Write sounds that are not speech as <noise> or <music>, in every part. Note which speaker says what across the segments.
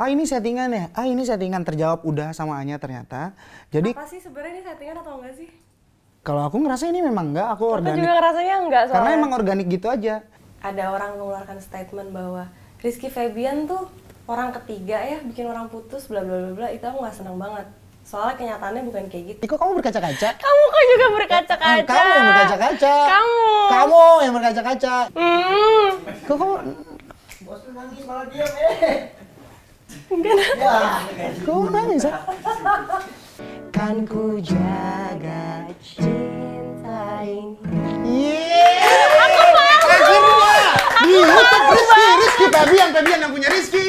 Speaker 1: ah ini settingan ya, ah ini settingan terjawab udah sama Anya ternyata. Jadi apa
Speaker 2: sih sebenarnya ini settingan atau enggak sih?
Speaker 1: Kalau aku ngerasa ini memang enggak, aku organik. Aku juga ngerasanya
Speaker 2: enggak soalnya. Karena emang organik gitu aja. Ada orang mengeluarkan statement bahwa Rizky Febian tuh orang ketiga ya bikin orang putus bla bla bla bla itu aku nggak senang banget soalnya kenyataannya bukan kayak gitu. Iko kamu berkaca-kaca. Kamu kok juga berkaca-kaca. Kamu yang berkaca-kaca. Kamu. Kamu
Speaker 1: yang berkaca-kaca.
Speaker 2: Hmm. Kok kamu? Bos nangis malah diam eh. Mungkin. Kau nangis Kan ku jaga cinta ini. Yeah. Aku mau. Akhirnya di YouTube Rizky, Rizky
Speaker 1: Babian, Babian yang punya Rizky.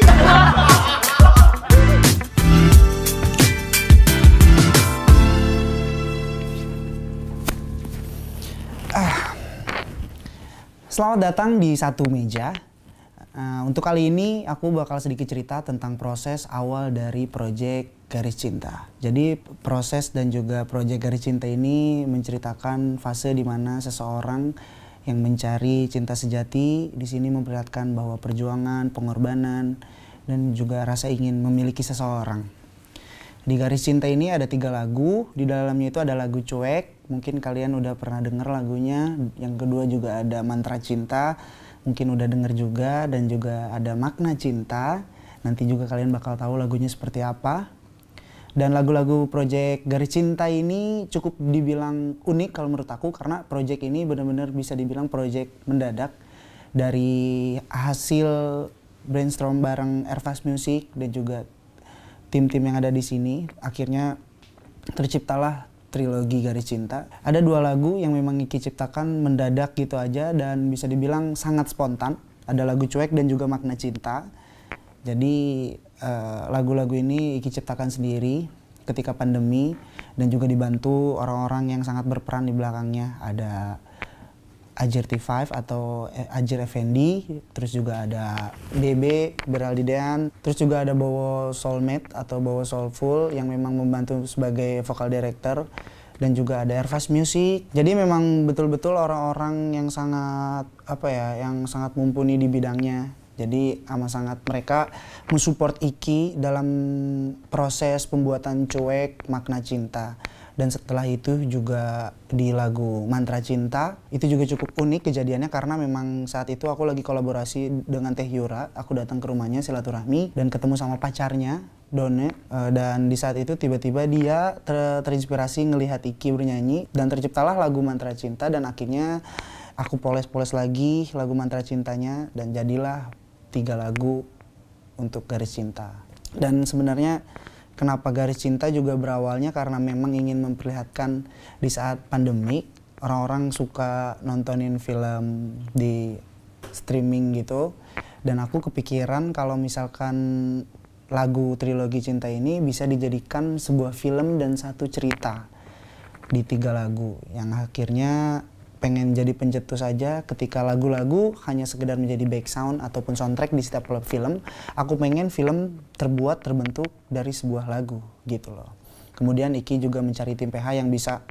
Speaker 1: Ah. Selamat datang di satu meja Nah, untuk kali ini aku bakal sedikit cerita tentang proses awal dari proyek Garis Cinta. Jadi proses dan juga proyek Garis Cinta ini menceritakan fase di mana seseorang yang mencari cinta sejati di sini memperlihatkan bahwa perjuangan, pengorbanan, dan juga rasa ingin memiliki seseorang. Di Garis Cinta ini ada tiga lagu, di dalamnya itu ada lagu cuek, mungkin kalian udah pernah dengar lagunya, yang kedua juga ada mantra cinta, mungkin udah denger juga dan juga ada makna cinta. Nanti juga kalian bakal tahu lagunya seperti apa. Dan lagu-lagu proyek Garis Cinta ini cukup dibilang unik kalau menurut aku karena proyek ini benar-benar bisa dibilang proyek mendadak dari hasil brainstorm bareng Ervas Music dan juga tim-tim yang ada di sini akhirnya terciptalah trilogi Garis Cinta. Ada dua lagu yang memang Iki ciptakan mendadak gitu aja dan bisa dibilang sangat spontan. Ada lagu cuek dan juga makna cinta. Jadi eh, lagu-lagu uh, ini Iki ciptakan sendiri ketika pandemi dan juga dibantu orang-orang yang sangat berperan di belakangnya. Ada Ajir T5 atau eh, Ajir Effendi, terus juga ada BB, Beraldi Dean, terus juga ada Bowo Soulmate atau Bowo Soulful yang memang membantu sebagai vokal director dan juga ada Ervas Music. Jadi memang betul-betul orang-orang yang sangat apa ya, yang sangat mumpuni di bidangnya. Jadi amat sangat mereka mensupport Iki dalam proses pembuatan cuek makna cinta dan setelah itu juga di lagu Mantra Cinta itu juga cukup unik kejadiannya karena memang saat itu aku lagi kolaborasi dengan Teh Yura aku datang ke rumahnya silaturahmi dan ketemu sama pacarnya Donet eh, dan di saat itu tiba-tiba dia ter terinspirasi ngelihat Iki bernyanyi dan terciptalah lagu Mantra Cinta dan akhirnya aku poles-poles lagi lagu Mantra Cintanya dan jadilah tiga lagu untuk garis cinta dan sebenarnya kenapa garis cinta juga berawalnya karena memang ingin memperlihatkan di saat pandemi orang-orang suka nontonin film di streaming gitu dan aku kepikiran kalau misalkan lagu trilogi cinta ini bisa dijadikan sebuah film dan satu cerita di tiga lagu yang akhirnya pengen jadi pencetus saja ketika lagu-lagu hanya sekedar menjadi back ataupun soundtrack di setiap film aku pengen film terbuat terbentuk dari sebuah lagu gitu loh kemudian Iki juga mencari tim PH yang bisa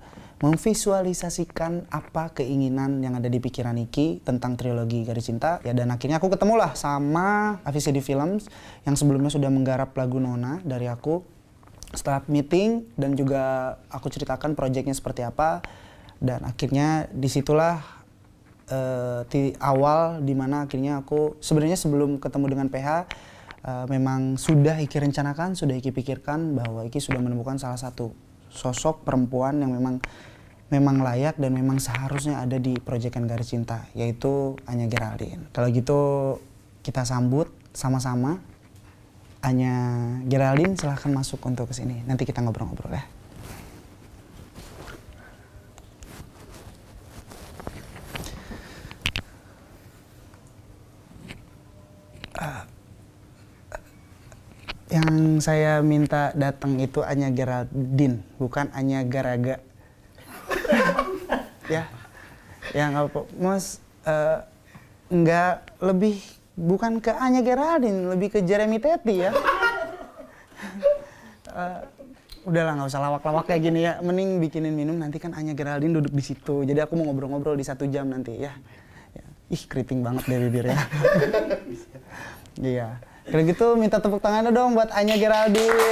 Speaker 1: memvisualisasikan apa keinginan yang ada di pikiran Iki tentang trilogi Garis Cinta ya dan akhirnya aku ketemu lah sama AVCD Films yang sebelumnya sudah menggarap lagu Nona dari aku setelah meeting dan juga aku ceritakan proyeknya seperti apa dan akhirnya disitulah uh, di awal dimana akhirnya aku sebenarnya sebelum ketemu dengan PH uh, eh, memang sudah Iki rencanakan sudah Iki pikirkan bahwa Iki sudah menemukan salah satu sosok perempuan yang memang memang layak dan memang seharusnya ada di proyekan garis cinta yaitu Anya Geraldine. Kalau gitu kita sambut sama-sama Anya Geraldine silahkan masuk untuk kesini Nanti kita ngobrol-ngobrol ya. Yang saya minta datang itu Anya Geraldine, bukan Anya Garaga. <laughs> ya. Yang apa? Mas uh, nggak lebih bukan ke Anya Geraldine, lebih ke Jeremy Teti ya. uh, <laughs> lah nggak usah lawak-lawak kayak gini ya. Mending bikinin minum nanti kan Anya Geraldine duduk di situ. Jadi aku mau ngobrol-ngobrol di satu jam nanti ya. ya. Ih keriting banget deh bibirnya. <laughs> Iya. yeah. Kalau gitu minta tepuk tangan dong buat Anya Geraldine. Halo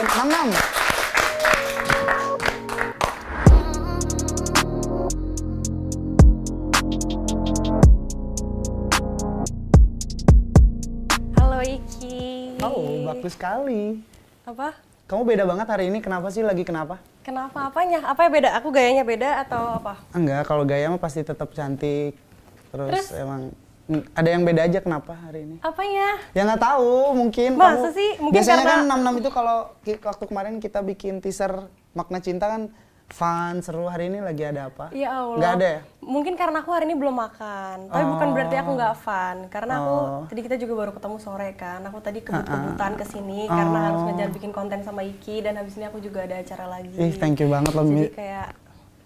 Speaker 1: Iki.
Speaker 2: oh, bagus
Speaker 1: sekali. Apa? Kamu beda banget hari ini, kenapa sih lagi kenapa?
Speaker 2: Kenapa apanya? Apa yang beda? Aku gayanya beda atau apa?
Speaker 1: Enggak, kalau gaya mah pasti tetap cantik. Terus, Terus emang ada yang beda aja kenapa hari ini? Apanya? Ya nggak tahu, mungkin. Masa kamu, sih? Mungkin biasanya karena... kan 66 itu kalau waktu kemarin kita bikin teaser makna cinta kan fun, seru. Hari ini lagi ada apa? Ya
Speaker 2: Allah. Gak ada ya? Mungkin karena aku hari ini belum makan. Tapi oh. bukan berarti aku nggak oh. fun. Karena oh. aku, tadi kita juga baru ketemu sore kan. Aku tadi kebut-kebutan ah, ah. ke sini oh. karena harus ngejar bikin konten sama Iki. Dan habis ini aku juga ada acara lagi. Ih, thank you banget loh. Jadi kayak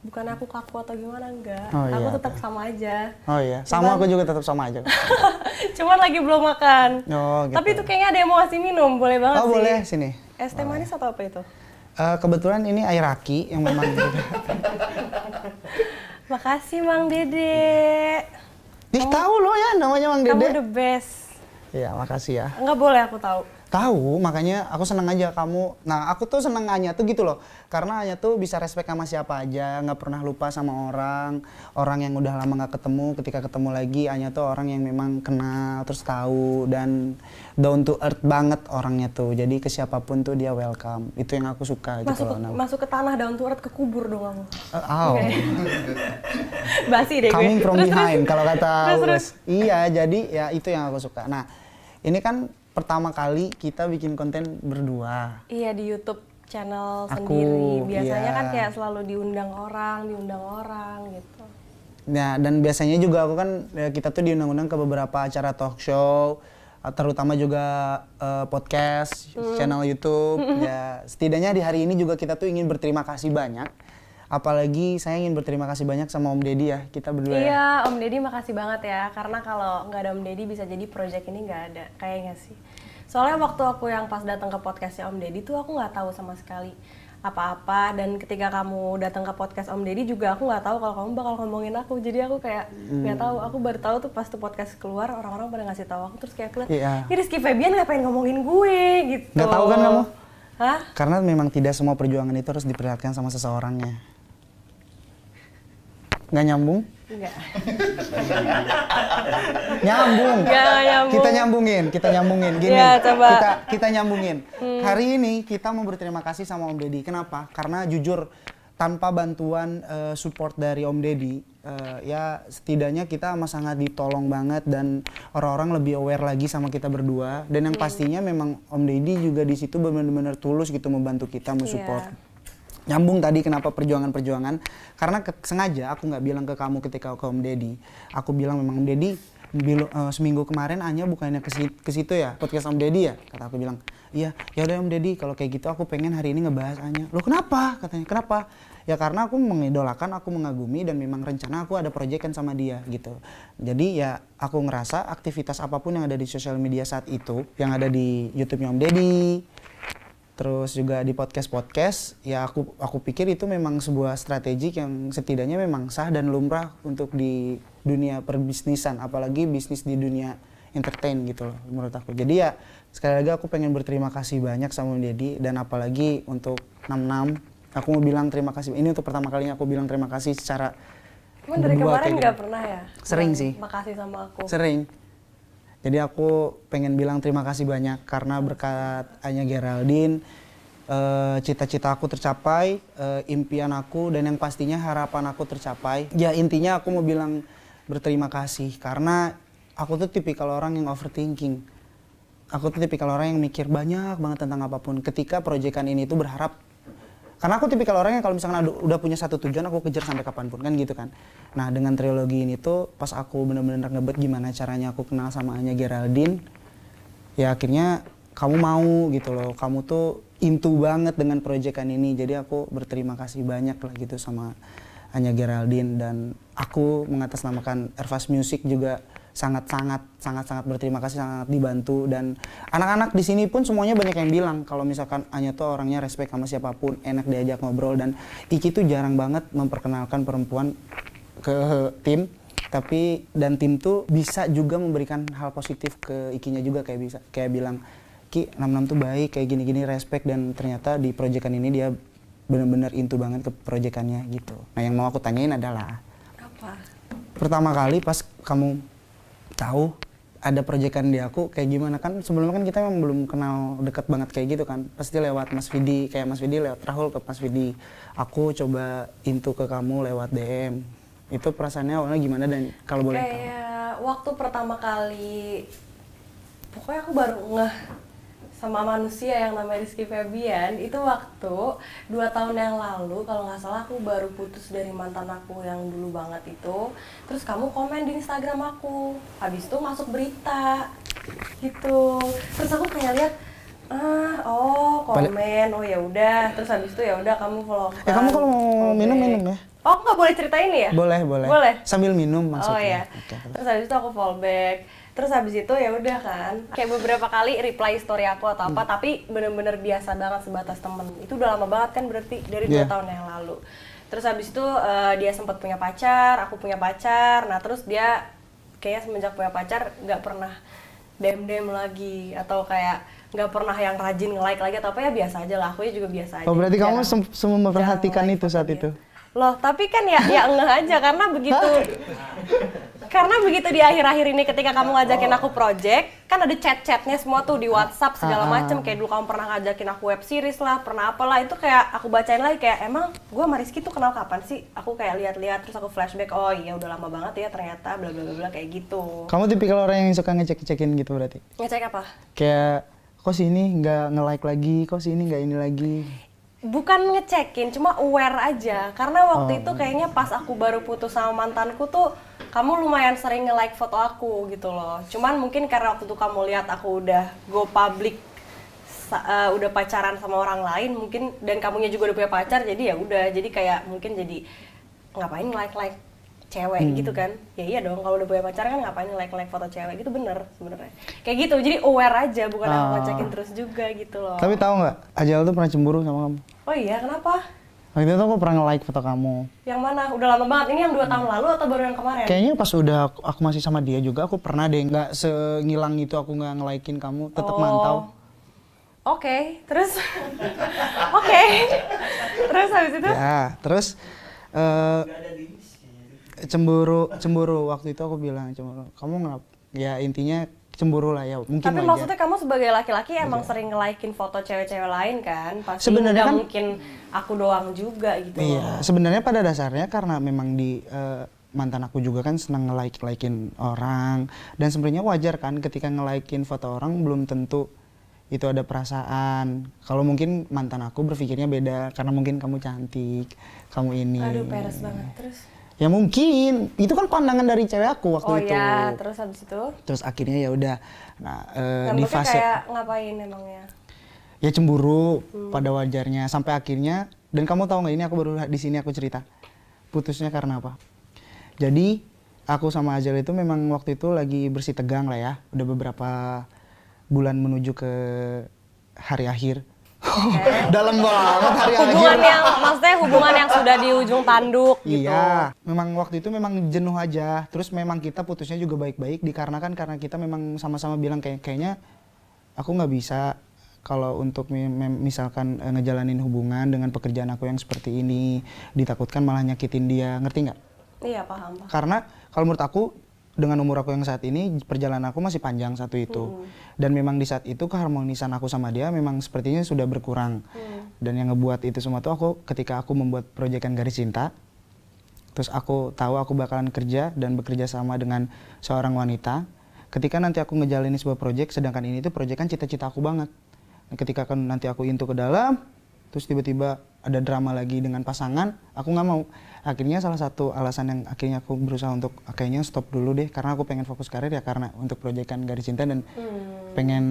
Speaker 2: bukan aku kaku atau gimana enggak oh, aku iya, tetap sama aja
Speaker 1: oh iya sama cuman, aku juga tetap sama aja
Speaker 2: <laughs> cuman lagi belum makan
Speaker 1: oh, gitu. tapi
Speaker 2: itu kayaknya ada yang mau kasih minum boleh banget oh sih. boleh sini es teh manis atau apa itu
Speaker 1: uh, kebetulan ini air aki yang memang
Speaker 2: <laughs> makasih mang dede Ih, tahu lo ya namanya mang dede kamu the best
Speaker 1: Iya, makasih ya.
Speaker 2: Enggak boleh aku tahu.
Speaker 1: Tahu, makanya aku seneng aja kamu. Nah, aku tuh seneng Anya tuh gitu loh. Karena Anya tuh bisa respect sama siapa aja, nggak pernah lupa sama orang. Orang yang udah lama nggak ketemu, ketika ketemu lagi, Anya tuh orang yang memang kenal, terus tahu dan down to earth banget orangnya tuh. Jadi ke siapapun tuh dia welcome. Itu yang aku suka gitu masuk gitu loh. Ke,
Speaker 2: Masuk ke tanah down to earth ke kubur doang kamu. Uh, eh, oh. <laughs> Basi deh Coming gue. from terus, behind kalau kata terus, terus.
Speaker 1: Iya, jadi ya itu yang aku suka. Nah, ini kan pertama kali kita bikin konten berdua.
Speaker 2: Iya di YouTube channel Aku, sendiri. Biasanya kan iya. kan kayak selalu diundang orang, diundang orang gitu.
Speaker 1: Nah, dan biasanya juga aku kan ya, kita tuh diundang-undang ke beberapa acara talk show, eh, terutama juga uh, podcast, hmm. channel YouTube. <laughs> ya, setidaknya di hari ini juga kita tuh ingin berterima kasih banyak apalagi saya ingin berterima kasih banyak sama Om Deddy ya kita berdua ya. iya,
Speaker 2: ya Om Deddy makasih banget ya karena kalau nggak ada Om Deddy bisa jadi project ini nggak ada kayaknya sih soalnya waktu aku yang pas datang ke podcastnya Om Deddy tuh aku nggak tahu sama sekali apa-apa dan ketika kamu datang ke podcast Om Deddy juga aku nggak tahu kalau kamu bakal ngomongin aku jadi aku kayak hmm. nggak hmm. tahu aku baru tahu tuh pas tuh podcast keluar orang-orang pada ngasih tahu aku terus kayak kelihatan yeah. ya Rizky Febian ngapain ngomongin gue gitu nggak tahu kan kamu Hah?
Speaker 1: karena memang tidak semua perjuangan itu harus diperlihatkan sama seseorangnya Nggak nyambung? nggak <laughs>
Speaker 2: nyambung. nggak nyambung. Kita
Speaker 1: nyambungin, kita nyambungin. Gini, ya, coba. kita kita nyambungin. Hmm. Hari ini kita mau berterima kasih sama Om Deddy. Kenapa? Karena jujur tanpa bantuan uh, support dari Om Deddy, uh, ya setidaknya kita sama sangat ditolong banget dan orang-orang lebih aware lagi sama kita berdua. Dan yang hmm. pastinya memang Om Deddy juga di situ benar-benar tulus gitu membantu kita, iya. mensupport. Yeah nyambung tadi kenapa perjuangan-perjuangan karena ke, sengaja aku nggak bilang ke kamu ketika ke Om Deddy aku bilang memang Om Deddy uh, seminggu kemarin Anya bukannya ke situ ya podcast Om Deddy ya kata aku bilang iya ya udah Om Deddy kalau kayak gitu aku pengen hari ini ngebahas Anya lo kenapa katanya kenapa ya karena aku mengidolakan aku mengagumi dan memang rencana aku ada proyekan sama dia gitu jadi ya aku ngerasa aktivitas apapun yang ada di sosial media saat itu yang ada di youtube Om Deddy terus juga di podcast-podcast ya aku aku pikir itu memang sebuah strategi yang setidaknya memang sah dan lumrah untuk di dunia perbisnisan apalagi bisnis di dunia entertain gitu loh menurut aku. Jadi ya sekali lagi aku pengen berterima kasih banyak sama Om Deddy dan apalagi untuk 66 aku mau bilang terima kasih. Ini untuk pertama kalinya aku bilang terima kasih secara
Speaker 2: Emang dari kemarin nggak pernah ya? Sering sih. Makasih sama aku.
Speaker 1: Sering. Jadi aku pengen bilang terima kasih banyak karena berkat Anya Geraldine Eh, cita-cita uh, aku tercapai, uh, impian aku dan yang pastinya harapan aku tercapai. Ya intinya aku mau bilang berterima kasih karena aku tuh tipikal orang yang overthinking. Aku tuh tipikal orang yang mikir banyak banget tentang apapun. Ketika proyekan ini tuh berharap karena aku tipikal orang yang kalau misalkan aduh, udah punya satu tujuan aku kejar sampai kapanpun kan gitu kan. Nah dengan trilogi ini tuh pas aku bener-bener ngebet gimana caranya aku kenal sama Anya Geraldine. Ya akhirnya kamu mau gitu loh, kamu tuh Intu banget dengan proyekan ini jadi aku berterima kasih banyak lah gitu sama hanya Geraldine dan aku mengatasnamakan Ervas Music juga sangat sangat sangat sangat berterima kasih sangat dibantu dan anak-anak di sini pun semuanya banyak yang bilang kalau misalkan Anya tuh orangnya respect sama siapapun enak diajak ngobrol dan Iki tuh jarang banget memperkenalkan perempuan ke tim tapi dan tim tuh bisa juga memberikan hal positif ke Ikinya juga kayak bisa kayak bilang Ki 66 tuh baik kayak gini-gini respect dan ternyata di proyekan ini dia benar-benar intu banget ke proyekannya gitu. Nah yang mau aku tanyain adalah apa? Pertama kali pas kamu tahu ada proyekan di aku kayak gimana kan sebelumnya kan kita memang belum kenal deket banget kayak gitu kan pasti lewat Mas Vidi kayak Mas Vidi lewat Rahul ke Mas Vidi aku coba intu ke kamu lewat DM itu perasaannya awalnya gimana dan kalau boleh
Speaker 2: kayak waktu pertama kali pokoknya aku baru ngeh sama manusia yang namanya Rizky Febian itu waktu dua tahun yang lalu kalau nggak salah aku baru putus dari mantan aku yang dulu banget itu terus kamu komen di Instagram aku habis itu masuk berita gitu terus aku kayak lihat ah oh komen oh ya udah terus habis itu ya udah kamu follow aku ya, kamu kalau
Speaker 1: mau minum minum ya
Speaker 2: oh nggak boleh ceritain ya boleh boleh boleh
Speaker 1: sambil minum maksudnya oh ya
Speaker 2: okay. terus habis itu aku fallback terus habis itu ya udah kan kayak beberapa kali reply story aku atau apa hmm. tapi bener-bener biasa banget sebatas temen itu udah lama banget kan berarti dari dua iya. tahun yang lalu terus habis itu uh, dia sempat punya pacar aku punya pacar nah terus dia kayaknya semenjak punya pacar nggak pernah dem dem lagi atau kayak nggak pernah yang rajin nge like lagi atau apa ya biasa aja lah aku ya juga biasa aja oh berarti kamu
Speaker 1: semua memperhatikan itu saat gitu itu
Speaker 2: ya. loh tapi kan ya ya enggak aja karena begitu <laughs> Karena begitu di akhir-akhir ini ketika kamu ngajakin aku project, kan ada chat-chatnya semua tuh di WhatsApp segala ah, ah. macem. Kayak dulu kamu pernah ngajakin aku web series lah, pernah apalah itu kayak aku bacain lagi kayak emang gue sama Rizky tuh kenal kapan sih? Aku kayak lihat-lihat terus aku flashback, oh iya udah lama banget ya ternyata bla bla bla kayak gitu. Kamu
Speaker 1: tipikal orang yang suka ngecek-cekin gitu berarti? Ngecek apa? Kayak kok ini nggak nge-like lagi, kok ini nggak ini lagi
Speaker 2: bukan ngecekin cuma aware aja karena waktu oh. itu kayaknya pas aku baru putus sama mantanku tuh kamu lumayan sering nge-like foto aku gitu loh. Cuman mungkin karena waktu itu kamu lihat aku udah go public uh, udah pacaran sama orang lain mungkin dan kamunya juga udah punya pacar jadi ya udah jadi kayak mungkin jadi ngapain like like cewek hmm. gitu kan ya iya dong kalau udah punya pacar kan ngapain like like foto cewek gitu bener sebenarnya kayak gitu jadi aware aja bukan uh, aku ah. ngajakin terus juga gitu loh tapi
Speaker 1: tahu nggak Ajal tuh pernah cemburu sama kamu
Speaker 2: oh iya kenapa
Speaker 1: Waktu itu aku pernah nge-like foto kamu.
Speaker 2: Yang mana? Udah lama banget. Ini yang dua tahun lalu atau baru yang kemarin? Kayaknya
Speaker 1: pas udah aku, aku masih sama dia juga, aku pernah deh nggak sengilang itu aku nggak nge-likein kamu, tetap oh. mantau.
Speaker 2: Oke, okay. terus, <laughs> oke, okay. terus habis itu?
Speaker 1: Ya, terus uh, cemburu, cemburu. Waktu itu aku bilang cemburu. Kamu ngap? Ya intinya cemburu lah ya mungkin tapi wajar. maksudnya
Speaker 2: kamu sebagai laki-laki emang wajar. sering ngelikein foto cewek-cewek lain kan pasti sebenarnya kan, mungkin aku doang juga gitu iya
Speaker 1: sebenarnya pada dasarnya karena memang di uh, mantan aku juga kan senang ngelike likein orang dan sebenarnya wajar kan ketika ngelikein foto orang belum tentu itu ada perasaan. Kalau mungkin mantan aku berpikirnya beda karena mungkin kamu cantik, kamu ini. Aduh, peres banget terus ya mungkin itu kan pandangan dari cewek aku waktu oh, itu. Oh ya, terus habis itu? Terus akhirnya ya udah. Nah, e, di fase kayak
Speaker 2: ngapain emangnya?
Speaker 1: Ya cemburu hmm. pada wajarnya sampai akhirnya dan kamu tahu nggak ini aku baru di sini aku cerita. Putusnya karena apa? Jadi aku sama Ajal itu memang waktu itu lagi bersih tegang lah ya. Udah beberapa bulan menuju ke hari akhir. <laughs> Dalam banget hari Hubungan akhir. yang maksudnya hubungan yang sudah
Speaker 2: di ujung tanduk
Speaker 1: iya, gitu. Iya, memang waktu itu memang jenuh aja. Terus memang kita putusnya juga baik-baik dikarenakan karena kita memang sama-sama bilang kayak kayaknya aku nggak bisa kalau untuk misalkan eh, ngejalanin hubungan dengan pekerjaan aku yang seperti ini ditakutkan malah nyakitin dia ngerti nggak?
Speaker 2: Iya paham, paham. Karena
Speaker 1: kalau menurut aku dengan umur aku yang saat ini perjalanan aku masih panjang satu itu hmm. dan memang di saat itu keharmonisan aku sama dia memang sepertinya sudah berkurang hmm. dan yang ngebuat itu semua tuh aku ketika aku membuat proyekan garis cinta terus aku tahu aku bakalan kerja dan bekerja sama dengan seorang wanita ketika nanti aku ngejalanin sebuah proyek sedangkan ini tuh proyekan cita-cita aku banget ketika kan nanti aku into ke dalam terus tiba-tiba ada drama lagi dengan pasangan aku nggak mau akhirnya salah satu alasan yang akhirnya aku berusaha untuk akhirnya stop dulu deh karena aku pengen fokus karir ya karena untuk proyekan garis cinta dan hmm. pengen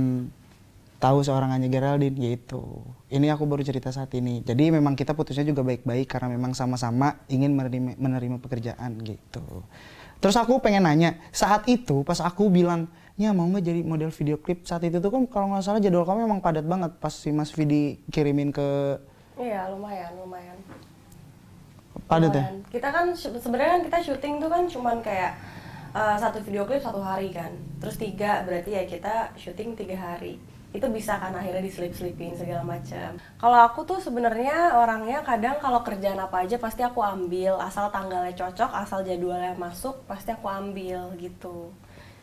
Speaker 1: tahu seorang Anya Geraldine yaitu ini aku baru cerita saat ini jadi memang kita putusnya juga baik-baik karena memang sama-sama ingin menerima, menerima pekerjaan gitu terus aku pengen nanya saat itu pas aku bilang ya mau nggak jadi model video klip saat itu tuh kan kalau nggak salah jadwal kamu memang padat banget pas si Mas Vidi kirimin ke
Speaker 2: iya lumayan lumayan padat ya kita kan sebenarnya kan kita syuting tuh kan cuman kayak uh, satu video klip satu hari kan terus tiga berarti ya kita syuting tiga hari itu bisa kan akhirnya di diselip selipin segala macam kalau aku tuh sebenarnya orangnya kadang kalau kerjaan apa aja pasti aku ambil asal tanggalnya cocok asal jadwalnya masuk pasti aku ambil gitu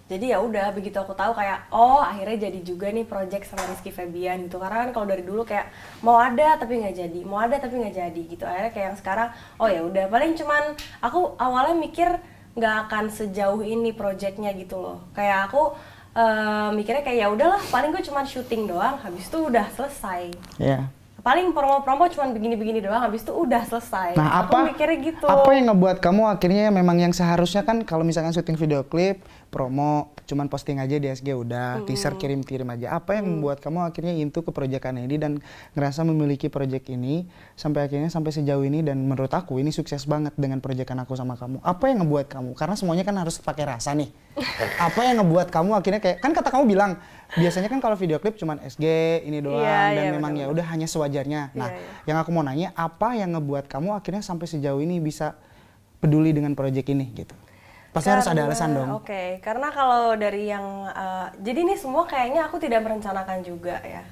Speaker 2: jadi ya udah begitu aku tahu kayak oh akhirnya jadi juga nih project sama Rizky Febian gitu karena kan kalau dari dulu kayak mau ada tapi nggak jadi mau ada tapi nggak jadi gitu akhirnya kayak yang sekarang oh ya udah paling cuman aku awalnya mikir nggak akan sejauh ini projectnya gitu loh kayak aku uh, mikirnya kayak ya udahlah paling gue cuman syuting doang habis itu udah selesai yeah paling promo-promo cuma begini-begini doang habis itu udah selesai. Nah, apa, mikirnya gitu. Apa yang
Speaker 1: ngebuat kamu akhirnya memang yang seharusnya kan kalau misalkan syuting video klip promo cuman posting aja di SG udah -hmm. teaser kirim-kirim aja apa yang hmm. membuat kamu akhirnya into ke proyekan ini dan ngerasa memiliki proyek ini sampai akhirnya sampai sejauh ini dan menurut aku ini sukses banget dengan proyekan aku sama kamu apa yang ngebuat kamu karena semuanya kan harus pakai rasa nih <laughs> apa yang ngebuat kamu akhirnya kayak kan kata kamu bilang biasanya kan kalau video klip cuman SG ini doang yeah, dan yeah, memang ya udah hanya sewajarnya iya, nah yeah, yeah. yang aku mau nanya apa yang ngebuat kamu akhirnya sampai sejauh ini bisa peduli dengan proyek ini gitu
Speaker 2: Pasti karena, harus ada alasan dong. Oke, okay. karena kalau dari yang uh, jadi ini semua kayaknya aku tidak merencanakan juga ya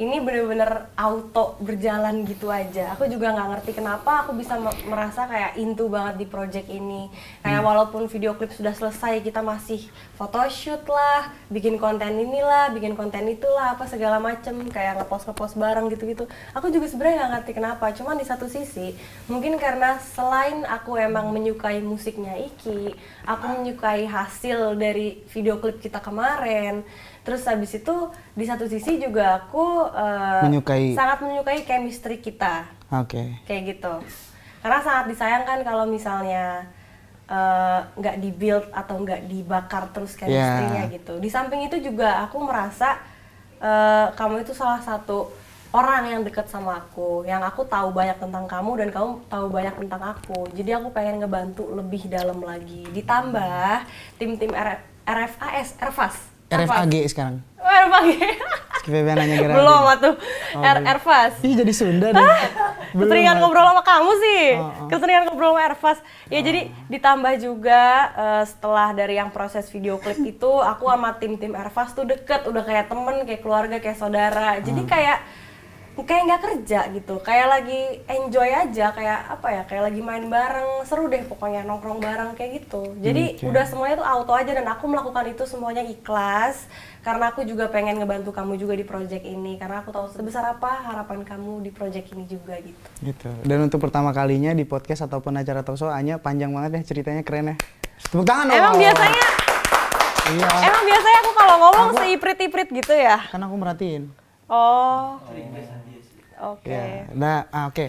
Speaker 2: ini bener-bener auto berjalan gitu aja. Aku juga nggak ngerti kenapa aku bisa merasa kayak intu banget di project ini. Kayak hmm. walaupun video klip sudah selesai, kita masih photoshoot lah, bikin konten inilah, bikin konten itulah, apa segala macem. Kayak ngepost ngepost bareng gitu-gitu. Aku juga sebenarnya nggak ngerti kenapa. Cuman di satu sisi, mungkin karena selain aku emang menyukai musiknya Iki, aku menyukai hasil dari video klip kita kemarin terus habis itu di satu sisi juga aku uh, menyukai sangat menyukai chemistry kita oke okay. kayak gitu karena sangat disayangkan kalau misalnya eh, nggak uh, dibuild atau nggak dibakar terus chemistry yeah. gitu di samping itu juga aku merasa uh, kamu itu salah satu orang yang deket sama aku, yang aku tahu banyak tentang kamu dan kamu tahu banyak tentang aku. Jadi aku pengen ngebantu lebih dalam lagi. Ditambah tim-tim RFAS, RFAS RFAG Apa? sekarang. RFAG.
Speaker 1: Skipnya nanya gara Belum
Speaker 2: tuh. Oh, R Ervas. Oh, Ih jadi Sunda deh. Keseringan ngobrol sama kamu sih. Oh, oh. Keseringan ngobrol sama Ervas. Ya oh. jadi ditambah juga uh, setelah dari yang proses video klip <laughs> itu aku sama tim-tim Ervas tuh deket, udah kayak temen, kayak keluarga, kayak saudara. Jadi oh. kayak kayak nggak kerja gitu kayak lagi enjoy aja kayak apa ya kayak lagi main bareng seru deh pokoknya nongkrong bareng kayak gitu jadi okay. udah semuanya tuh auto aja dan aku melakukan itu semuanya ikhlas karena aku juga pengen ngebantu kamu juga di project ini karena aku tahu sebesar apa harapan kamu di project ini juga gitu
Speaker 1: gitu dan untuk pertama kalinya di podcast ataupun acara talkshow Anya panjang banget ya ceritanya keren ya tepuk tangan dong emang biasanya iya. emang
Speaker 2: biasanya aku kalau ngomong
Speaker 1: seiprit-iprit gitu ya Karena aku merhatiin
Speaker 2: oh, oh. Oke. Okay. Ya.
Speaker 1: Nah, ah, oke. Okay.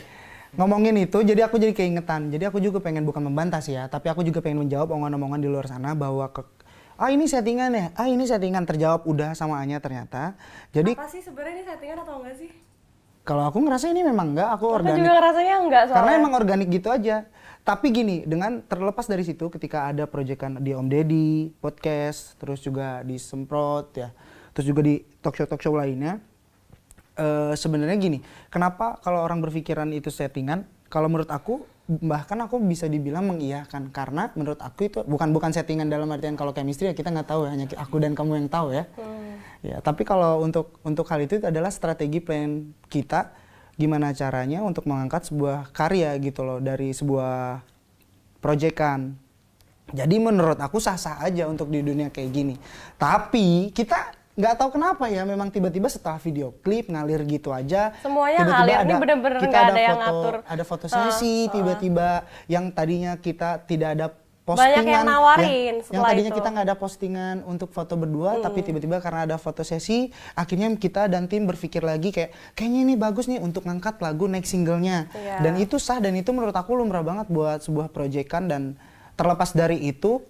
Speaker 1: Ngomongin itu, jadi aku jadi keingetan. Jadi aku juga pengen bukan membantah sih ya, tapi aku juga pengen menjawab omongan-omongan di luar sana bahwa ke, ah ini settingan ya, ah ini settingan terjawab udah sama Anya ternyata. Jadi apa
Speaker 2: sih sebenarnya ini settingan atau enggak sih?
Speaker 1: Kalau aku ngerasa ini memang enggak, aku, organik. juga ngerasanya enggak soalnya. Karena emang organik gitu aja. Tapi gini, dengan terlepas dari situ ketika ada proyekan di Om Deddy, podcast, terus juga di Semprot ya, terus juga di talk show-talk show lainnya, Eh, sebenarnya gini, kenapa kalau orang berpikiran itu settingan? Kalau menurut aku bahkan aku bisa dibilang mengiyakan karena menurut aku itu bukan bukan settingan dalam artian kalau chemistry ya kita nggak tahu ya hanya aku dan kamu yang tahu ya. Hmm. Ya, tapi kalau untuk untuk hal itu, itu adalah strategi plan kita gimana caranya untuk mengangkat sebuah karya gitu loh dari sebuah proyekan. Jadi menurut aku sah-sah aja untuk di dunia kayak gini. Tapi kita nggak tahu kenapa ya memang tiba-tiba setelah video klip ngalir gitu aja
Speaker 2: semuanya tiba -tiba ngalir ada, ini bener-bener kita ada, ada yang foto, ngatur
Speaker 1: ada foto ah, sesi uh, ah. uh. tiba-tiba yang tadinya kita tidak ada postingan banyak yang nawarin setelah yang tadinya itu. kita nggak ada postingan untuk foto berdua hmm. tapi tiba-tiba karena ada foto sesi akhirnya kita dan tim berpikir lagi kayak kayaknya ini bagus nih untuk ngangkat lagu next singlenya yeah. dan itu sah dan itu menurut aku lumrah banget buat sebuah proyekan dan terlepas dari itu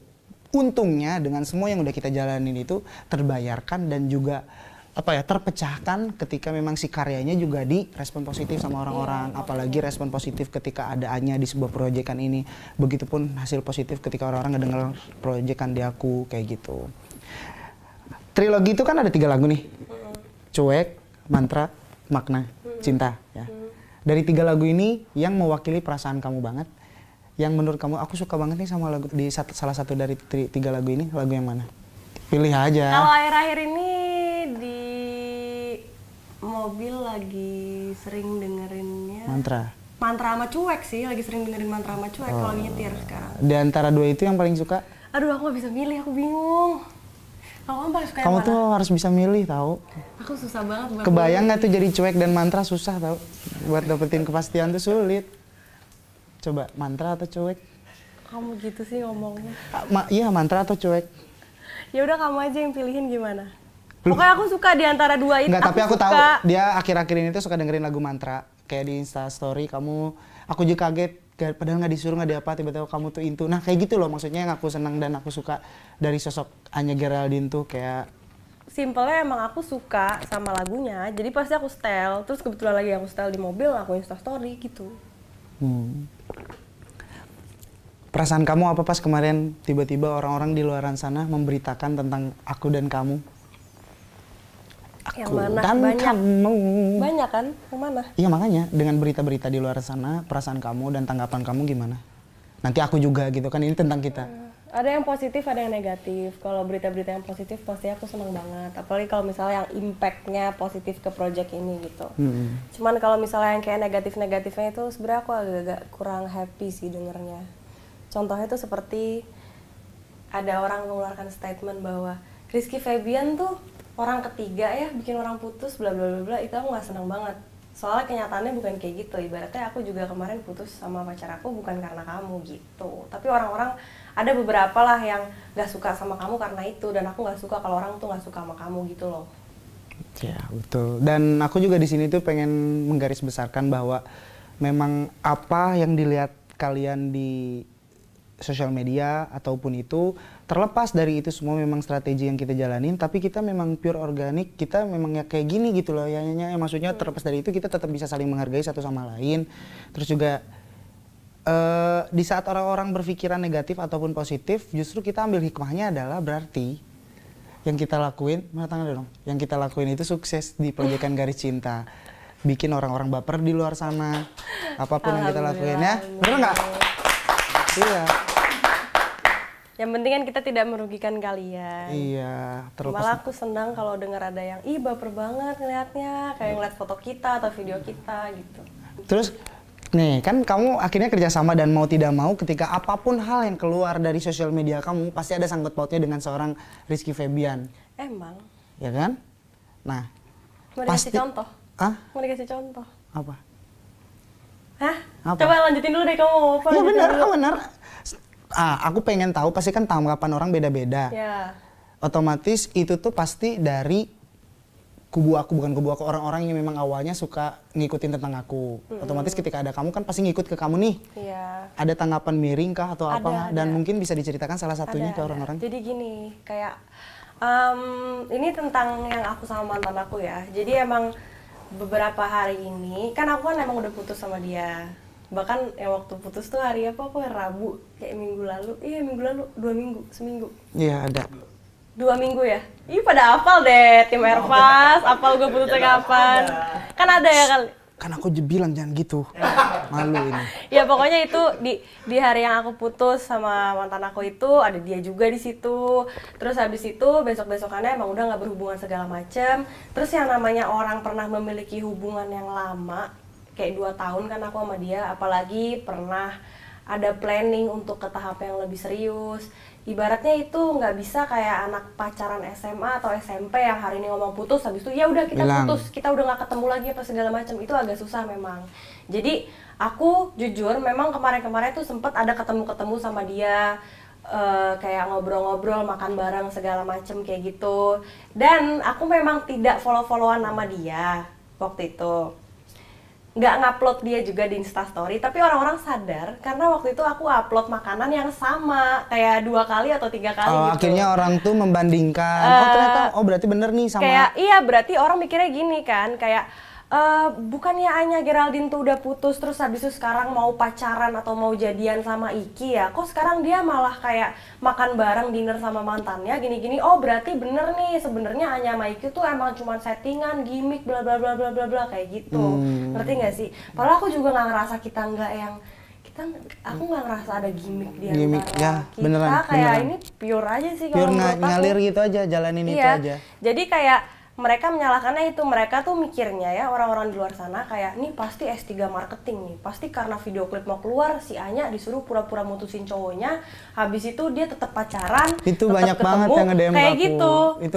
Speaker 1: untungnya dengan semua yang udah kita jalanin itu terbayarkan dan juga apa ya terpecahkan ketika memang si karyanya juga di respon positif sama orang-orang apalagi respon positif ketika adaannya di sebuah proyekan ini begitupun hasil positif ketika orang-orang ngedengar proyekan di aku kayak gitu trilogi itu kan ada tiga lagu nih cuek mantra makna cinta ya dari tiga lagu ini yang mewakili perasaan kamu banget yang menurut kamu aku suka banget nih sama lagu di sat, salah satu dari tiga lagu ini lagu yang mana pilih aja kalau
Speaker 2: akhir-akhir ini di mobil lagi sering dengerinnya mantra mantra sama cuek sih lagi sering dengerin mantra sama cuek oh. kalau nyetir sekarang
Speaker 1: di antara dua itu yang paling suka
Speaker 2: aduh aku gak bisa milih aku bingung kan kamu kamu tuh
Speaker 1: harus bisa milih tau.
Speaker 2: aku susah banget buat kebayang
Speaker 1: nggak tuh jadi cuek dan mantra susah tau? buat dapetin kepastian tuh sulit Coba mantra atau cuek?
Speaker 2: Kamu gitu sih ngomongnya.
Speaker 1: Ma iya mantra atau cuek?
Speaker 2: Ya udah kamu aja yang pilihin gimana. Lu, Pokoknya aku suka di antara dua itu. Enggak, tapi aku suka. tahu
Speaker 1: dia akhir-akhir ini tuh suka dengerin lagu mantra kayak di Insta story kamu aku juga kaget padahal nggak disuruh nggak diapa tiba-tiba kamu tuh intu nah kayak gitu loh maksudnya yang aku senang dan aku suka dari sosok Anya Geraldine tuh kayak
Speaker 2: simpelnya emang aku suka sama lagunya jadi pasti aku style terus kebetulan lagi aku style di mobil aku story gitu
Speaker 1: hmm. Perasaan kamu apa pas kemarin tiba-tiba orang-orang di luaran sana memberitakan tentang aku dan kamu?
Speaker 2: Aku yang mana? dan banyak. kamu. Banyak kan? Yang mana?
Speaker 1: Iya makanya dengan berita-berita di luar sana, perasaan kamu dan tanggapan kamu gimana? Nanti aku juga gitu kan, ini tentang kita. Hmm
Speaker 2: ada yang positif ada yang negatif kalau berita-berita yang positif pasti aku senang banget apalagi kalau misalnya yang impactnya positif ke project ini gitu hmm. cuman kalau misalnya yang kayak negatif-negatifnya itu sebenarnya aku agak-agak kurang happy sih dengernya contohnya itu seperti ada orang mengeluarkan statement bahwa Rizky Febian tuh orang ketiga ya bikin orang putus bla bla bla, bla. itu aku nggak senang banget soalnya kenyataannya bukan kayak gitu ibaratnya aku juga kemarin putus sama pacar aku bukan karena kamu gitu tapi orang-orang ada beberapa lah yang gak suka sama kamu karena itu dan aku gak suka kalau orang tuh gak suka sama kamu gitu loh
Speaker 1: ya betul dan aku juga di sini tuh pengen menggarisbesarkan bahwa memang apa yang dilihat kalian di sosial media ataupun itu terlepas dari itu semua memang strategi yang kita jalanin tapi kita memang pure organik kita memang ya kayak gini gitu loh ya, ya, ya maksudnya hmm. terlepas dari itu kita tetap bisa saling menghargai satu sama lain terus juga uh, di saat orang-orang berpikiran negatif ataupun positif justru kita ambil hikmahnya adalah berarti yang kita lakuin mana dong yang kita lakuin itu sukses di proyekan garis cinta bikin orang-orang baper di luar sana apapun yang kita lakuin ya benar nggak Iya.
Speaker 2: Yang penting kan kita tidak merugikan kalian.
Speaker 1: Iya, terus. Malah
Speaker 2: aku senang kalau dengar ada yang ih baper banget ngeliatnya, kayak iya. ngeliat foto kita atau video kita gitu.
Speaker 1: Terus Nih, kan kamu akhirnya kerjasama dan mau tidak mau ketika apapun hal yang keluar dari sosial media kamu, pasti ada sangkut pautnya dengan seorang Rizky Febian. Emang. Ya kan? Nah,
Speaker 2: Mau pasti... contoh? Hah? Mau dikasih contoh?
Speaker 1: Apa? Hah? Apa? Coba
Speaker 2: lanjutin dulu deh kamu mau apa? Iya benar, benar.
Speaker 1: Ah, ah, aku pengen tahu pasti kan tanggapan orang beda-beda. Ya. Otomatis itu tuh pasti dari kubu aku bukan kubu aku orang-orang yang memang awalnya suka ngikutin tentang aku mm-hmm. otomatis ketika ada kamu kan pasti ngikut ke kamu nih Iya. ada tanggapan miring kah atau ada, apa ada. dan mungkin bisa diceritakan salah satunya ada, ke orang-orang
Speaker 2: jadi gini kayak um, ini tentang yang aku sama mantan aku ya jadi emang beberapa hari ini kan aku kan emang udah putus sama dia bahkan yang waktu putus tuh hari apa aku Rabu kayak minggu lalu iya minggu lalu dua minggu seminggu iya ada dua minggu ya iya pada apal deh tim Airfast apal gue putusnya kapan kan ada ya kali
Speaker 1: kan aku bilang jangan gitu malu ini
Speaker 2: <laughs> ya pokoknya itu di di hari yang aku putus sama mantan aku itu ada dia juga di situ terus habis itu besok besokannya emang udah nggak berhubungan segala macem terus yang namanya orang pernah memiliki hubungan yang lama kayak dua tahun kan aku sama dia apalagi pernah ada planning untuk ke tahap yang lebih serius ibaratnya itu nggak bisa kayak anak pacaran SMA atau SMP yang hari ini ngomong putus habis itu ya udah kita Bilang. putus kita udah nggak ketemu lagi apa segala macam itu agak susah memang jadi aku jujur memang kemarin-kemarin tuh sempet ada ketemu-ketemu sama dia uh, kayak ngobrol-ngobrol makan bareng segala macem kayak gitu dan aku memang tidak follow-followan nama dia waktu itu nggak ngupload dia juga di instastory tapi orang-orang sadar karena waktu itu aku upload makanan yang sama kayak dua kali atau tiga kali oh, gitu. akhirnya orang
Speaker 1: tuh membandingkan uh, oh eh, ternyata oh berarti bener nih sama kayak
Speaker 2: iya berarti orang mikirnya gini kan kayak Uh, bukannya Anya Geraldine tuh udah putus terus habis itu sekarang mau pacaran atau mau jadian sama Iki ya kok sekarang dia malah kayak makan bareng dinner sama mantannya gini-gini oh berarti bener nih sebenarnya Anya sama Iki tuh emang cuma settingan gimmick bla bla bla bla bla bla kayak gitu hmm. ngerti nggak sih padahal aku juga nggak ngerasa kita nggak yang kita aku nggak ngerasa ada gimmick dia gimmick,
Speaker 1: ya, kita beneran, kayak beneran. ini
Speaker 2: pure aja sih pure ng ngalir
Speaker 1: gitu aja jalanin iya. itu aja
Speaker 2: jadi kayak mereka menyalahkannya itu mereka tuh mikirnya ya orang-orang di luar sana kayak nih pasti S3 marketing nih pasti karena video klip mau keluar si Anya disuruh pura-pura mutusin cowoknya habis itu dia tetap pacaran itu tetep banyak ketemu, banget yang ngedem kayak aku. gitu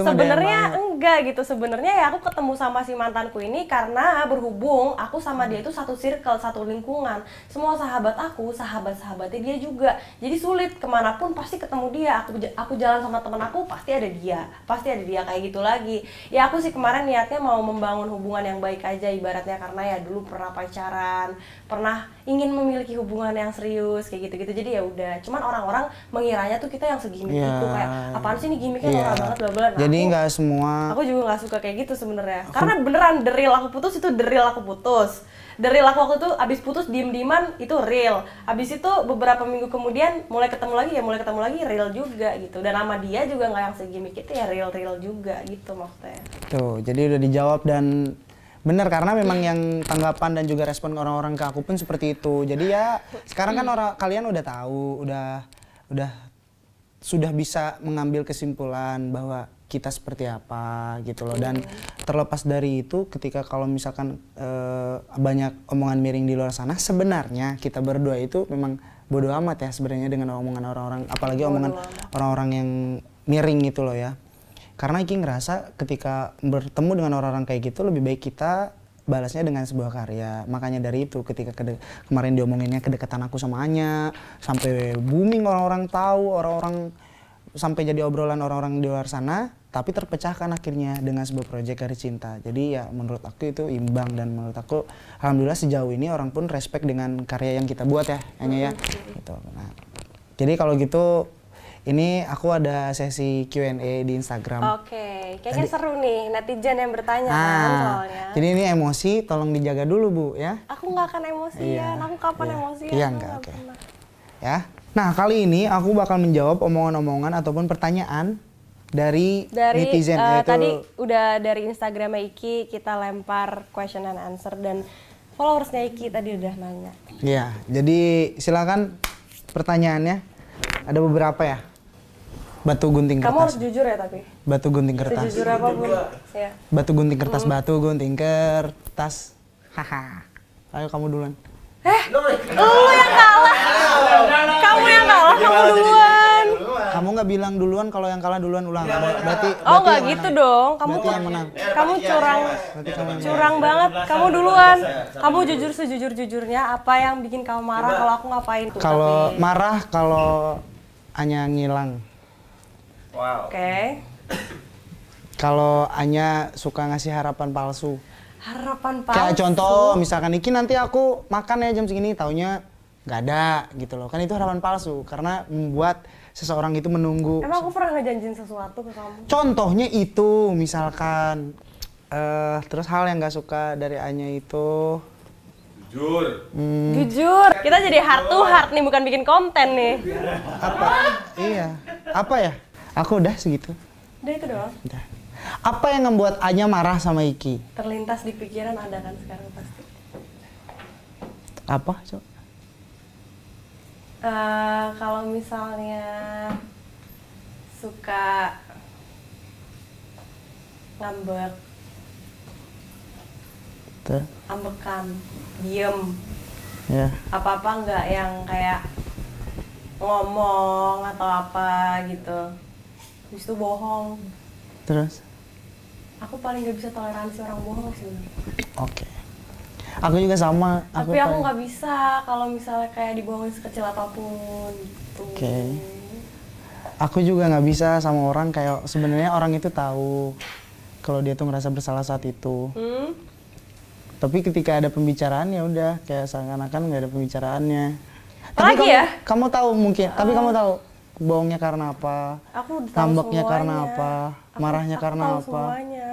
Speaker 2: sebenarnya enggak gitu sebenarnya ya aku ketemu sama si mantanku ini karena berhubung aku sama dia itu satu circle satu lingkungan semua sahabat aku sahabat sahabatnya dia juga jadi sulit kemanapun pasti ketemu dia aku aku jalan sama teman aku pasti ada dia pasti ada dia kayak gitu lagi ya aku aku sih kemarin niatnya mau membangun hubungan yang baik aja ibaratnya karena ya dulu pernah pacaran, pernah ingin memiliki hubungan yang serius kayak gitu-gitu. Jadi ya udah, cuman orang-orang mengiranya tuh kita yang segini yeah. itu kayak apaan sih ini gimmicknya yeah. Iya. banget bla bla. Nah, Jadi
Speaker 1: nggak semua. Aku
Speaker 2: juga nggak suka kayak gitu sebenarnya. Karena beneran deril aku putus itu deril aku putus the real aku waktu tuh abis putus diem dieman itu real abis itu beberapa minggu kemudian mulai ketemu lagi ya mulai ketemu lagi real juga gitu dan sama dia juga nggak yang segini gitu ya real real juga gitu maksudnya
Speaker 1: tuh jadi udah dijawab dan benar karena memang yang tanggapan dan juga respon orang-orang ke aku pun seperti itu. Jadi ya sekarang kan orang kalian udah tahu, udah udah sudah bisa mengambil kesimpulan bahwa kita seperti apa gitu loh dan terlepas dari itu ketika kalau misalkan e, banyak omongan miring di luar sana sebenarnya kita berdua itu memang bodoh amat ya sebenarnya dengan omongan orang-orang apalagi omongan orang-orang yang miring gitu loh ya karena Iki ngerasa ketika bertemu dengan orang-orang kayak gitu lebih baik kita balasnya dengan sebuah karya makanya dari itu ketika kede kemarin diomonginnya kedekatan aku sama Anya sampai booming orang-orang tahu orang-orang sampai jadi obrolan orang-orang di luar sana tapi terpecahkan akhirnya dengan sebuah proyek dari cinta jadi ya menurut aku itu imbang dan menurut aku alhamdulillah sejauh ini orang pun respect dengan karya yang kita buat ya hanya ya gitu nah jadi kalau gitu ini aku ada sesi Q&A di Instagram.
Speaker 2: Oke, kayaknya seru nih netizen yang bertanya kan nah, kan soalnya. Jadi
Speaker 1: ini emosi, tolong dijaga dulu bu ya.
Speaker 2: Aku nggak akan emosi. iya, aku kapan iya. ya? Iya nggak, oke. Okay.
Speaker 1: Ya. Nah, kali ini aku bakal menjawab omongan-omongan ataupun pertanyaan dari, dari netizen uh, yaitu tadi
Speaker 2: udah dari Instagramnya Iki kita lempar question and answer dan followersnya Iki tadi udah nanya.
Speaker 1: Iya, jadi silakan pertanyaannya ada beberapa ya. Batu gunting kertas. Kamu
Speaker 2: harus jujur ya tapi.
Speaker 1: Batu gunting kertas. Jujur apa Ya. Batu gunting kertas, hmm. batu gunting kertas. Haha. Ayo kamu duluan. Eh, lu yang kalah kamu yang kalah, kamu duluan. Kamu nggak bilang duluan kalau yang kalah duluan ulang. Iya, berarti Oh nggak gitu dong. Kamu tuh iya, kamu curang curang iya, banget. Kamu duluan. Kamu jujur
Speaker 2: sejujur-jujurnya apa yang bikin kamu marah kalau aku ngapain Kalau marah
Speaker 1: kalau hanya ngilang.
Speaker 2: Wow. Oke.
Speaker 1: Kalau Anya suka ngasih harapan palsu.
Speaker 2: Harapan palsu. Kayak contoh, misalkan
Speaker 1: Niki nanti aku makan ya jam segini, taunya nggak ada gitu loh kan itu harapan palsu karena membuat seseorang itu menunggu
Speaker 2: emang aku pernah ngejanjin sesuatu ke kamu
Speaker 1: contohnya itu misalkan uh, terus hal yang nggak suka dari Anya itu jujur hmm. jujur
Speaker 2: kita jadi hard to hard nih bukan bikin konten nih
Speaker 1: apa iya apa ya aku udah segitu udah itu doang udah apa yang membuat Anya marah sama Iki
Speaker 2: terlintas di pikiran ada kan sekarang pasti
Speaker 1: apa coba
Speaker 2: uh, kalau misalnya suka ngambek ambekan diem ya. apa apa nggak yang kayak ngomong atau apa gitu habis itu bohong terus aku paling gak bisa toleransi orang bohong sih
Speaker 1: oke Aku juga sama. Tapi aku nggak
Speaker 2: bisa kalau misalnya kayak dibohongin sekecil apapun gitu.
Speaker 1: Oke. Okay. Aku juga nggak bisa sama orang kayak sebenarnya orang itu tahu kalau dia tuh ngerasa bersalah saat itu. Hmm? Tapi ketika ada pembicaraan ya udah kayak seakan-akan nggak ada pembicaraannya. Tapi tapi kamu, ya? Kamu tahu mungkin, uh. tapi ah. kamu tahu bohongnya karena apa?
Speaker 2: Aku tahu. semuanya. karena apa?
Speaker 1: Aku, marahnya aku karena apa? Semuanya.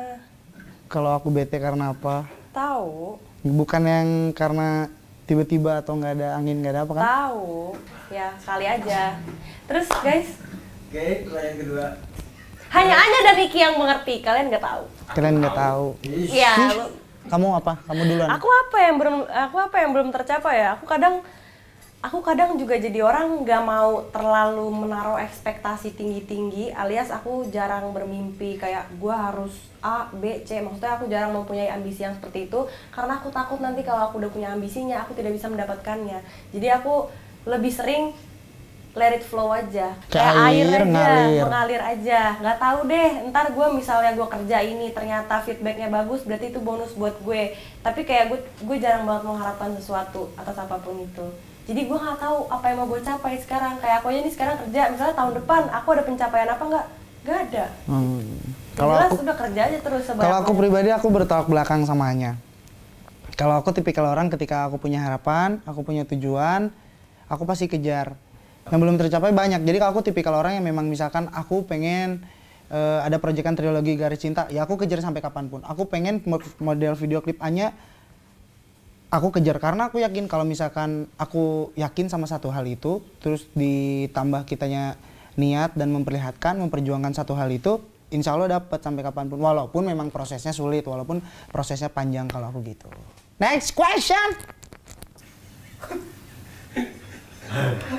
Speaker 1: Kalau aku bete karena apa?
Speaker 2: Tahu
Speaker 1: bukan yang karena tiba-tiba atau nggak ada angin nggak ada apa kan
Speaker 2: tahu ya sekali aja terus guys
Speaker 1: oke okay, pertanyaan kedua
Speaker 2: hanya Anda dan Riki yang mengerti kalian nggak tahu
Speaker 1: kalian nggak tahu iya kamu apa kamu duluan aku
Speaker 2: apa yang belum aku apa yang belum tercapai ya aku kadang aku kadang juga jadi orang gak mau terlalu menaruh ekspektasi tinggi-tinggi alias aku jarang bermimpi kayak gue harus A, B, C maksudnya aku jarang mempunyai ambisi yang seperti itu karena aku takut nanti kalau aku udah punya ambisinya aku tidak bisa mendapatkannya jadi aku lebih sering let it flow aja kayak air, air aja ngalir. mengalir aja Gak tahu deh ntar gue misalnya gue kerja ini ternyata feedbacknya bagus berarti itu bonus buat gue tapi kayak gue gue jarang banget mengharapkan sesuatu atas apapun itu jadi gue nggak tahu apa yang mau gue capai sekarang kayak aku aja nih sekarang kerja misalnya tahun depan aku ada pencapaian apa nggak Gak ada
Speaker 1: hmm. kalau aku
Speaker 2: sudah kerja aja terus kalau aku
Speaker 1: pribadi aku bertolak belakang sama samanya kalau aku tipikal orang ketika aku punya harapan aku punya tujuan aku pasti kejar yang belum tercapai banyak jadi kalau aku tipikal orang yang memang misalkan aku pengen uh, ada proyekan trilogi garis cinta ya aku kejar sampai kapanpun aku pengen model video klip Anya aku kejar karena aku yakin kalau misalkan aku yakin sama satu hal itu terus ditambah kitanya niat dan memperlihatkan memperjuangkan satu hal itu insya Allah dapat sampai kapanpun walaupun memang prosesnya sulit walaupun prosesnya panjang kalau aku gitu next question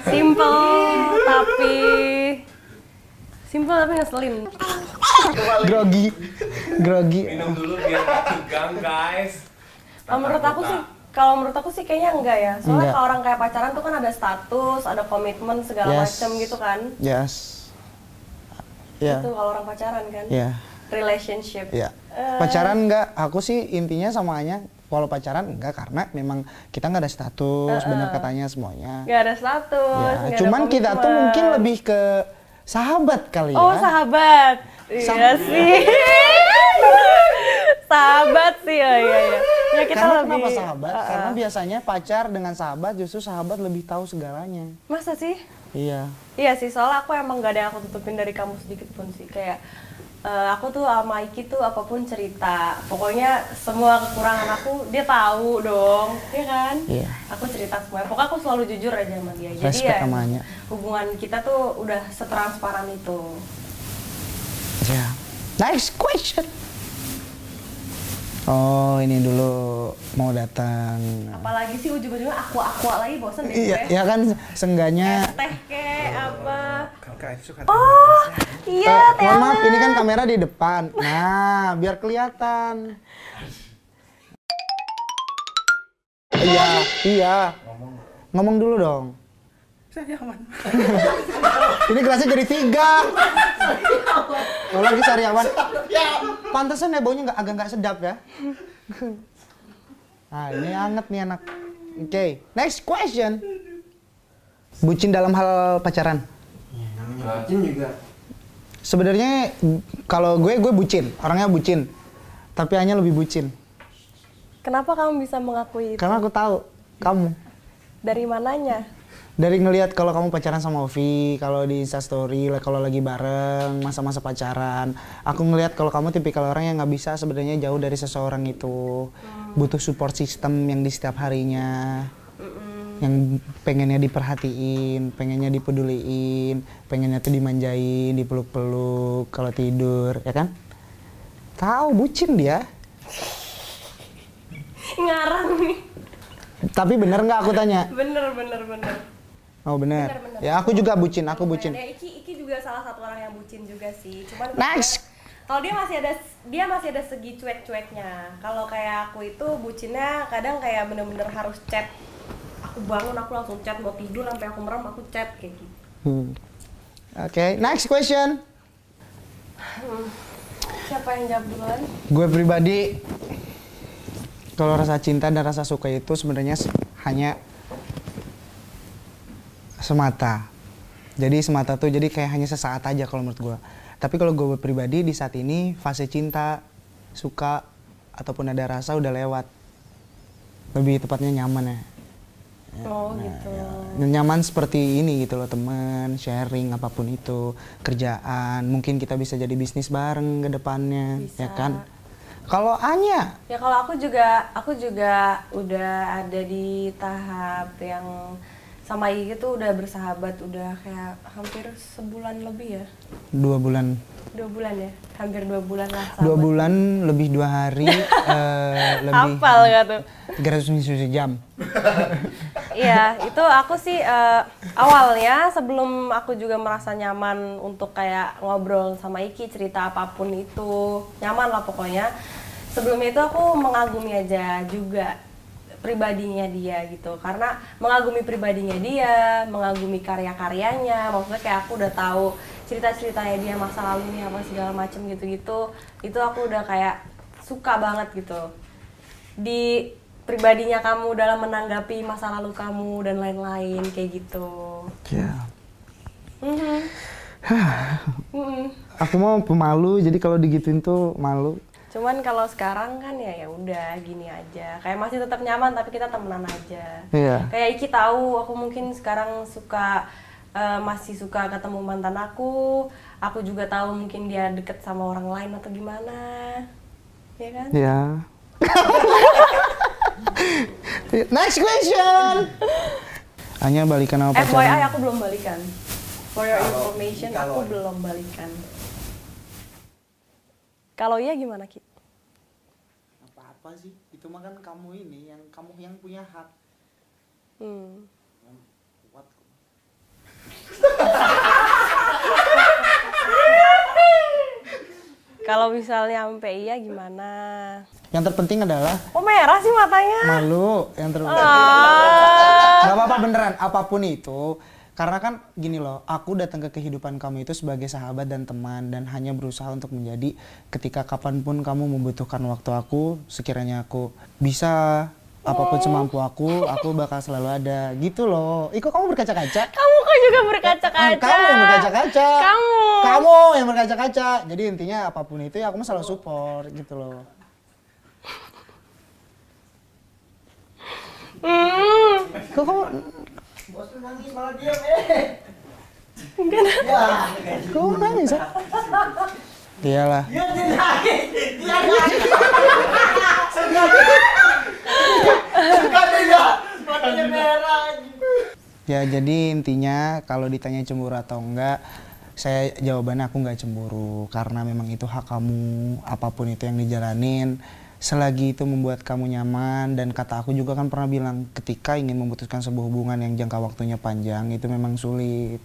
Speaker 1: simple
Speaker 2: tapi simple tapi ngeselin grogi
Speaker 1: grogi minum dulu biar tegang guys
Speaker 2: Oh, menurut aku sih kalau menurut aku sih kayaknya enggak ya. Soalnya enggak. kalau orang kayak pacaran tuh kan ada status, ada komitmen segala yes. macam gitu kan.
Speaker 1: Yes. Yeah. Itu
Speaker 2: kalau orang pacaran kan. Yeah. Relationship. Yeah. Ya. Uh. Pacaran
Speaker 1: enggak, aku sih intinya sama Anya kalau pacaran enggak karena memang kita nggak ada status, uh -uh. benar eh. katanya semuanya.
Speaker 2: Nggak ada status. Ya, cuman ada kita tuh mungkin
Speaker 1: lebih ke sahabat kali oh, ya. Oh, sahabat. Iya sih.
Speaker 2: <laughs> sahabat sih, oh, iya iya, iya ya kita karena lebih, kenapa sahabat? Uh, Karena
Speaker 1: biasanya pacar dengan sahabat justru sahabat lebih tahu segalanya. Masa sih? Iya.
Speaker 2: Iya sih, soalnya aku emang gak ada yang aku tutupin dari kamu sedikit pun sih. Kayak uh, aku tuh sama Iki tuh apapun cerita. Pokoknya semua kekurangan aku dia tahu dong, ya kan? Iya. Aku cerita semua Pokoknya aku selalu jujur aja sama dia. Jadi ya, amanya. hubungan kita tuh udah setransparan itu.
Speaker 1: Ya. Yeah. Next question. Oh ini dulu mau datang.
Speaker 2: Apalagi sih ujung-ujungnya aku-aku lagi bosan deh. Ya, iya, ya
Speaker 1: kan sengganya. teh
Speaker 2: ke apa? Oh ya. iya eh, teh. Uh, maaf ini kan kamera di
Speaker 1: depan. <laughs> Nah biar kelihatan. Iya iya. Ngomong dulu dong. Sariawan. <laughs> Ini kelasnya jadi tiga.
Speaker 2: Oh lagi sariawan.
Speaker 1: Pantesan ya baunya nggak agak nggak sedap ya. Nah ini anget nih anak. Oke, okay. next question. Bucin dalam hal pacaran. Iya, bucin juga. Sebenarnya kalau gue gue bucin, orangnya bucin. Tapi hanya lebih bucin.
Speaker 2: Kenapa kamu bisa mengakui itu? Karena
Speaker 1: aku tahu kamu.
Speaker 2: Dari mananya?
Speaker 1: dari ngelihat kalau kamu pacaran sama Ovi, kalau di Story, kalau lagi bareng, masa-masa pacaran, aku ngelihat kalau kamu tipikal orang yang nggak bisa sebenarnya jauh dari seseorang itu, hmm. butuh support system yang di setiap harinya, hmm. yang pengennya diperhatiin, pengennya dipeduliin, pengennya tuh dimanjain, dipeluk-peluk kalau tidur, ya kan? Tahu bucin dia.
Speaker 2: Ngarang nih.
Speaker 1: Tapi bener nggak aku tanya?
Speaker 2: Bener, bener, bener.
Speaker 1: Oh benar. Ya aku juga bucin, aku bener. bucin. Ya
Speaker 2: Iki Iki juga salah satu orang yang bucin juga sih. Cuman Next. Kalau dia masih ada dia masih ada segi cuek-cueknya. Kalau kayak aku itu bucinnya kadang kayak bener-bener harus chat. Aku bangun aku langsung chat mau tidur sampai aku merem aku chat kayak gitu.
Speaker 1: Hmm. Oke, okay, next question.
Speaker 2: Hmm. Siapa yang jawab duluan?
Speaker 1: Gue pribadi kalau rasa cinta dan rasa suka itu sebenarnya hanya semata. Jadi semata tuh jadi kayak hanya sesaat aja kalau menurut gue. Tapi kalau gue pribadi di saat ini fase cinta, suka ataupun ada rasa udah lewat. Lebih tepatnya nyaman ya. ya oh nah, gitu. Ya. Nyaman seperti ini gitu loh temen, sharing apapun itu, kerjaan, mungkin kita bisa jadi bisnis bareng ke depannya, ya kan? Kalau Anya?
Speaker 2: Ya kalau aku juga, aku juga udah ada di tahap yang sama Iki tuh udah bersahabat udah kayak hampir sebulan lebih ya
Speaker 1: dua bulan
Speaker 2: dua bulan ya hampir dua bulan lah
Speaker 1: sahabat. dua bulan lebih dua hari uh, <laughs> lebih hafal gak hmm, tuh tiga ratus sejam <laughs>
Speaker 2: Iya, itu aku sih uh, awalnya sebelum aku juga merasa nyaman untuk kayak ngobrol sama Iki cerita apapun itu nyaman lah pokoknya. Sebelum itu aku mengagumi aja juga pribadinya dia gitu karena mengagumi pribadinya dia mengagumi karya-karyanya maksudnya kayak aku udah tahu cerita-ceritanya dia masa lalu nih apa segala macem gitu-gitu itu aku udah kayak suka banget gitu di pribadinya kamu dalam menanggapi masa lalu kamu dan lain-lain kayak gitu ya yeah. Mm-hmm. mm -hmm. mm -hmm.
Speaker 1: aku mau pemalu jadi kalau digituin tuh malu
Speaker 2: cuman kalau sekarang kan ya ya udah gini aja kayak masih tetap nyaman tapi kita temenan aja yeah. kayak Iki tahu aku mungkin sekarang suka uh, masih suka ketemu mantan aku aku juga tahu mungkin dia deket sama orang lain atau gimana ya kan ya yeah.
Speaker 1: <laughs> next question hanya balikan apa FYI
Speaker 2: aku belum balikan for your information aku belum balikan kalau iya gimana Ki? Apa-apa sih, itu mah kan kamu ini
Speaker 1: yang kamu yang punya hak.
Speaker 2: Hmm. kuat Kalau misalnya sampai iya gimana?
Speaker 1: Yang terpenting adalah
Speaker 2: Oh merah sih matanya.
Speaker 1: Malu yang terpenting.
Speaker 2: Ah.
Speaker 1: Gak apa-apa beneran apapun itu karena kan gini loh aku datang ke kehidupan kamu itu sebagai sahabat dan teman dan hanya berusaha untuk menjadi ketika kapanpun kamu membutuhkan waktu aku sekiranya aku bisa apapun oh. semampu aku aku bakal selalu ada gitu loh Iko kamu berkaca-kaca
Speaker 2: kamu kok juga eh, berkaca-kaca kamu yang berkaca-kaca kamu kamu yang
Speaker 1: berkaca-kaca jadi intinya apapun itu ya aku selalu support gitu loh
Speaker 2: mm. kok kamu
Speaker 1: Bos malah diam eh.
Speaker 2: Enggak. Ya, kok nangis ya? lah iya.
Speaker 1: Ya jadi intinya kalau ditanya cemburu atau enggak, saya jawabannya aku enggak cemburu karena memang itu hak kamu apapun itu yang dijalanin selagi itu membuat kamu nyaman dan kata aku juga kan pernah bilang ketika ingin memutuskan sebuah hubungan yang jangka waktunya panjang itu memang sulit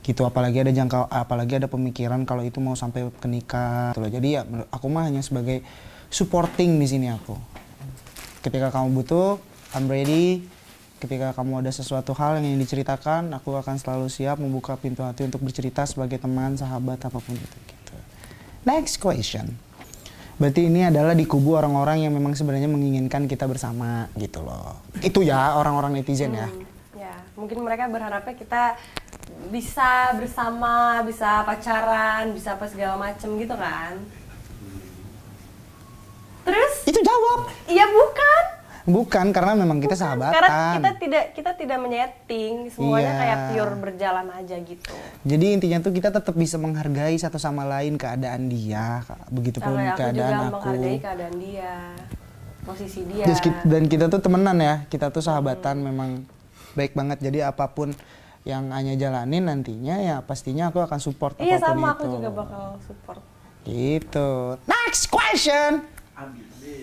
Speaker 1: gitu apalagi ada jangka apalagi ada pemikiran kalau itu mau sampai ke nikah gitu loh jadi ya aku mah hanya sebagai supporting di sini aku ketika kamu butuh I'm ready ketika kamu ada sesuatu hal yang ingin diceritakan aku akan selalu siap membuka pintu hati untuk bercerita sebagai teman sahabat apapun itu gitu next question Berarti ini adalah di kubu orang-orang yang memang sebenarnya menginginkan kita bersama gitu loh. Itu ya orang-orang netizen ya.
Speaker 2: hmm, ya. Ya, mungkin mereka berharapnya kita bisa bersama, bisa pacaran, bisa apa segala macem gitu kan. Terus? Itu jawab. Iya bukan.
Speaker 1: Bukan karena memang kita Bukan, sahabatan. Karena kita
Speaker 2: tidak kita tidak menyeting, semuanya yeah. kayak pure berjalan aja gitu.
Speaker 1: Jadi intinya tuh kita tetap bisa menghargai satu sama lain keadaan dia, begitupun pun keadaan aku. Juga aku. menghargai
Speaker 2: keadaan dia, posisi dia. kita,
Speaker 1: dan kita tuh temenan ya, kita tuh sahabatan hmm. memang baik banget. Jadi apapun yang hanya jalanin nantinya ya pastinya aku akan support iya, sama, itu. aku juga
Speaker 2: bakal support.
Speaker 1: Gitu. Next question.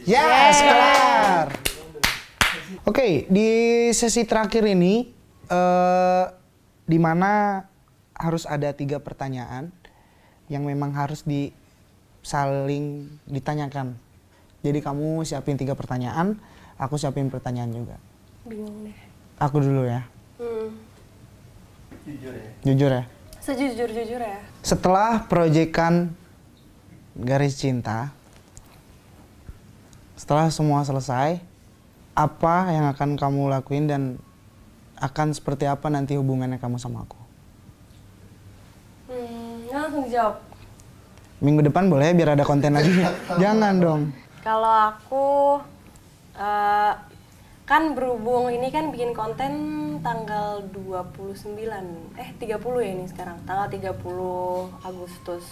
Speaker 1: Yes, Yeay. Oke, okay, di sesi terakhir ini uh, di mana harus ada tiga pertanyaan yang memang harus di saling ditanyakan. Jadi kamu siapin tiga pertanyaan, aku siapin pertanyaan juga. Bingung deh. Aku dulu ya.
Speaker 2: Hmm. Jujur
Speaker 1: ya. Jujur ya.
Speaker 2: Sejujur jujur ya.
Speaker 1: Setelah proyekan garis cinta, setelah semua selesai, apa yang akan kamu lakuin dan akan seperti apa nanti hubungannya kamu sama aku?
Speaker 2: Hmm, langsung jawab.
Speaker 1: Minggu depan boleh ya biar ada konten lagi. <laughs> Jangan dong.
Speaker 2: Kalau aku uh, kan berhubung ini kan bikin konten tanggal 29 eh 30 ya ini sekarang. Tanggal 30 Agustus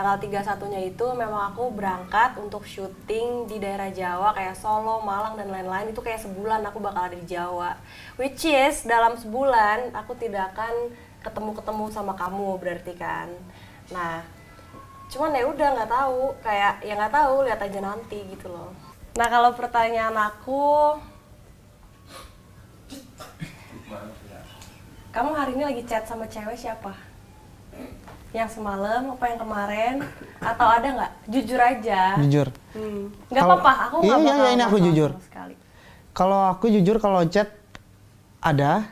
Speaker 2: tanggal 31-nya itu memang aku berangkat untuk syuting di daerah Jawa kayak Solo, Malang dan lain-lain itu kayak sebulan aku bakal ada di Jawa. Which is dalam sebulan aku tidak akan ketemu-ketemu sama kamu berarti kan. Nah, cuman ya udah nggak tahu kayak ya nggak tahu lihat aja nanti gitu loh. Nah kalau pertanyaan aku, kamu hari ini lagi chat sama cewek siapa? yang semalam apa yang kemarin atau ada nggak jujur aja jujur hmm. nggak hmm. apa-apa aku nggak iya, iya, iya ini aku jujur sekali
Speaker 1: kalau aku jujur kalau chat ada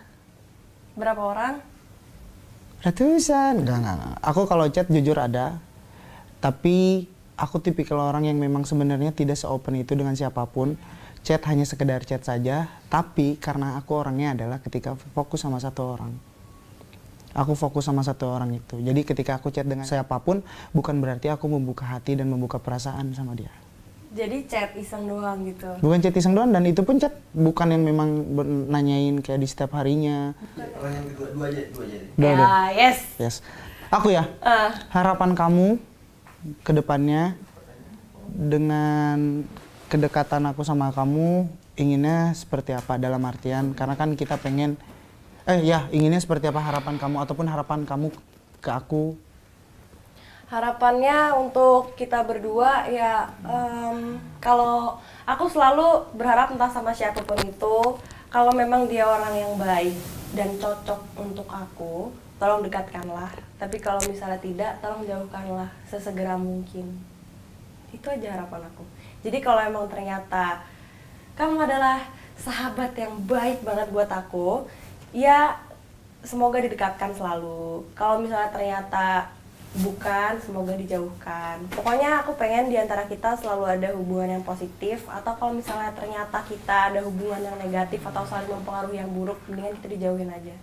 Speaker 1: berapa orang ratusan enggak enggak, enggak. aku kalau chat jujur ada tapi aku tipikal orang yang memang sebenarnya tidak seopen itu dengan siapapun chat hanya sekedar chat saja tapi karena aku orangnya adalah ketika fokus sama satu orang aku fokus sama satu orang itu jadi ketika aku chat dengan siapapun bukan berarti aku membuka hati dan membuka perasaan sama dia
Speaker 2: jadi chat iseng doang gitu
Speaker 1: bukan chat iseng doang dan itu pun chat bukan yang memang nanyain kayak di setiap harinya
Speaker 2: orang yang kedua, dua aja dua aja dua, ya, yes
Speaker 1: yes aku ya uh. harapan kamu ke depannya dengan kedekatan aku sama kamu inginnya seperti apa dalam artian karena kan kita pengen eh ya inginnya seperti apa harapan kamu ataupun harapan kamu ke aku
Speaker 2: harapannya untuk kita berdua ya um, kalau aku selalu berharap entah sama siapapun itu kalau memang dia orang yang baik dan cocok untuk aku tolong dekatkanlah tapi kalau misalnya tidak tolong jauhkanlah sesegera mungkin itu aja harapan aku jadi kalau emang ternyata kamu adalah sahabat yang baik banget buat aku ya semoga didekatkan selalu kalau misalnya ternyata bukan semoga dijauhkan pokoknya aku pengen diantara kita selalu ada hubungan yang positif atau kalau misalnya ternyata kita ada hubungan yang negatif atau saling mempengaruhi yang buruk mendingan kita dijauhin aja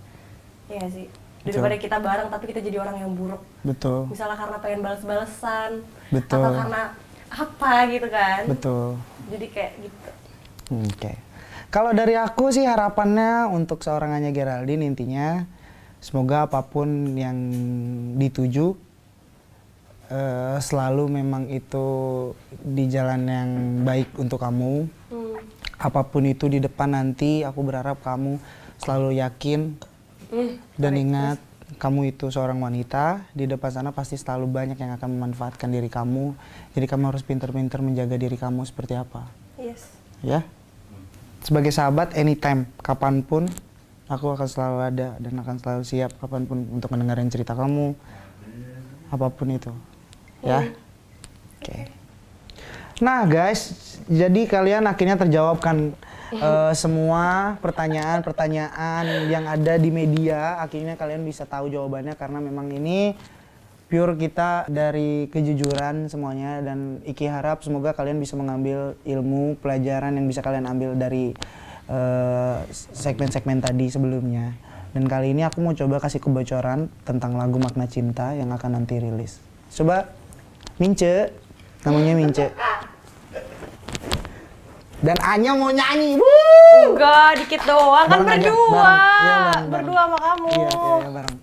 Speaker 2: ya gak sih daripada betul. kita bareng tapi kita jadi orang yang buruk betul misalnya karena pengen balas-balasan betul atau karena apa gitu kan betul jadi kayak gitu
Speaker 1: oke hmm, okay. Kalau dari aku sih harapannya untuk seorang Anya Geraldine intinya semoga apapun yang dituju uh, selalu memang itu di jalan yang baik untuk kamu. Hmm. Apapun itu di depan nanti aku berharap kamu selalu yakin hmm, dan baik. ingat kamu itu seorang wanita di depan sana pasti selalu banyak yang akan memanfaatkan diri kamu jadi kamu harus pintar-pintar menjaga diri kamu seperti apa yes ya sebagai sahabat anytime kapanpun aku akan selalu ada dan akan selalu siap kapanpun untuk mendengarkan cerita kamu apapun itu ya hmm. oke okay. nah guys jadi kalian akhirnya terjawabkan uh, <laughs> semua pertanyaan-pertanyaan yang ada di media akhirnya kalian bisa tahu jawabannya karena memang ini pure kita dari kejujuran semuanya dan Iki harap semoga kalian bisa mengambil ilmu pelajaran yang bisa kalian ambil dari eh, segmen-segmen uh, tadi sebelumnya. Dan kali ini aku mau coba kasih kebocoran tentang lagu Makna Cinta yang akan nanti rilis. Coba Mince, namanya Mince. Dan Anya mau nyanyi. Wuh!
Speaker 2: Enggak, dikit doang kan berdua. Aja, iya, bareng, bareng, berdua sama kamu. Iya, iya, iya bareng.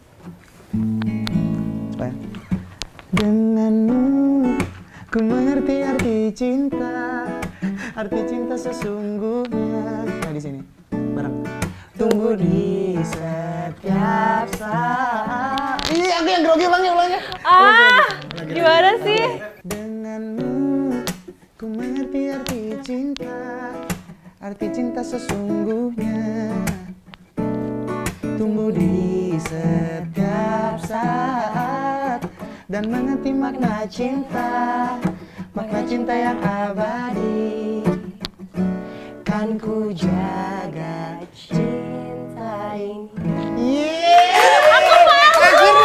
Speaker 1: Ku mengerti arti cinta, arti cinta sesungguhnya. Nah di sini, bareng. Tunggu di setiap saat. Ini aku yang grogi ulangnya, ulangnya. Ah, gimana sih? Denganmu, ku mengerti arti cinta, arti cinta sesungguhnya. Tumbuh di setiap saat dan mengerti makna cinta
Speaker 2: makna cinta yang abadi kan ku jaga cinta ini yeah. Eh, aku malu.
Speaker 1: akhirnya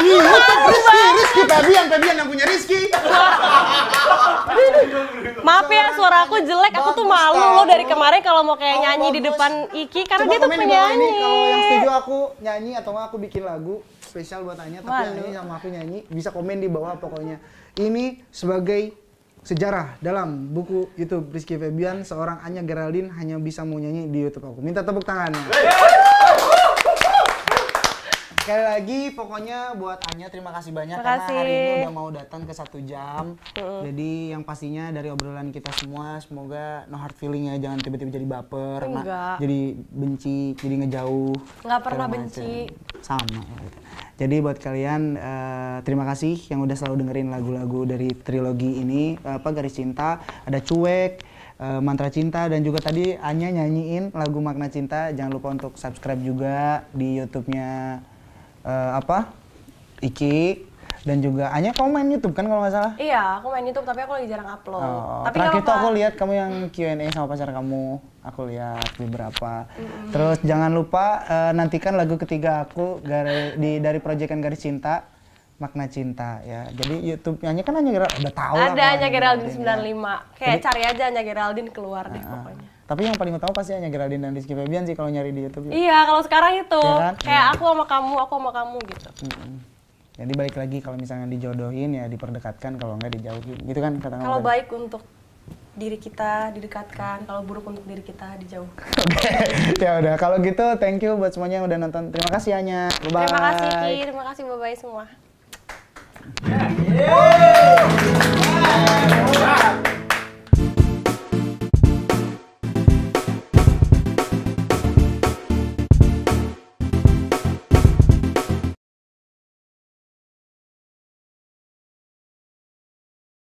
Speaker 1: di YouTube Rizky Rizky
Speaker 2: Tabian Tabian yang punya Rizky Maaf ya suara aku jelek, aku tuh malu loh dari kemarin kalau mau kayak nyanyi di depan Iki karena Coba dia tuh penyanyi. kalau yang setuju
Speaker 1: aku nyanyi atau aku bikin lagu spesial buat Anya tapi Malu. Anya sama aku nyanyi bisa komen di bawah pokoknya ini sebagai sejarah dalam buku YouTube Rizky Febian seorang Anya Geraldine hanya bisa mau nyanyi di YouTube aku minta tepuk tangannya sekali lagi pokoknya buat Anya terima kasih banyak kasih. karena hari ini udah mau datang ke satu jam Uh. jadi yang pastinya dari obrolan kita semua semoga no hard feeling ya jangan tiba-tiba jadi baper jadi benci jadi ngejauh nggak pernah benci sama jadi buat kalian uh, terima kasih yang udah selalu dengerin lagu-lagu dari trilogi ini apa garis cinta, ada cuek, uh, mantra cinta dan juga tadi Anya nyanyiin lagu makna cinta. Jangan lupa untuk subscribe juga di YouTube-nya uh, apa? Iki dan juga hanya kamu main YouTube kan kalau nggak salah?
Speaker 2: Iya, aku main YouTube tapi aku lagi jarang upload. Oh, tapi terakhir itu aku
Speaker 1: lihat kamu yang Q&A sama pacar kamu, aku lihat beberapa. Mm-hmm. Terus jangan lupa uh, nantikan lagu ketiga aku dari di dari proyekan Garis Cinta makna cinta ya. Jadi YouTube nyanyi kan hanya udah tahu Ada lah. Ada Geraldine 95. Ya.
Speaker 2: Kayak Jadi, cari aja hanya Geraldine keluar uh, deh ah,
Speaker 1: ah. pokoknya. Tapi yang paling utama pasti hanya Geraldine dan Rizky Febian sih kalau nyari di YouTube. Ya. Iya,
Speaker 2: kalau sekarang itu. Ya kan? Kayak ya. aku sama kamu, aku sama kamu gitu.
Speaker 1: hmm jadi balik lagi kalau misalnya dijodohin ya diperdekatkan kalau nggak dijauhin. Gitu kan kata Kalau baik
Speaker 2: untuk diri kita didekatkan, kalau buruk untuk diri kita dijauh.
Speaker 1: <laughs> ya udah, kalau gitu thank you buat semuanya yang udah nonton. Terima kasih Anya. Bye bye. Terima kasih
Speaker 2: Ki, terima kasih bye bye semua. Yeah. Yeah. Yeah.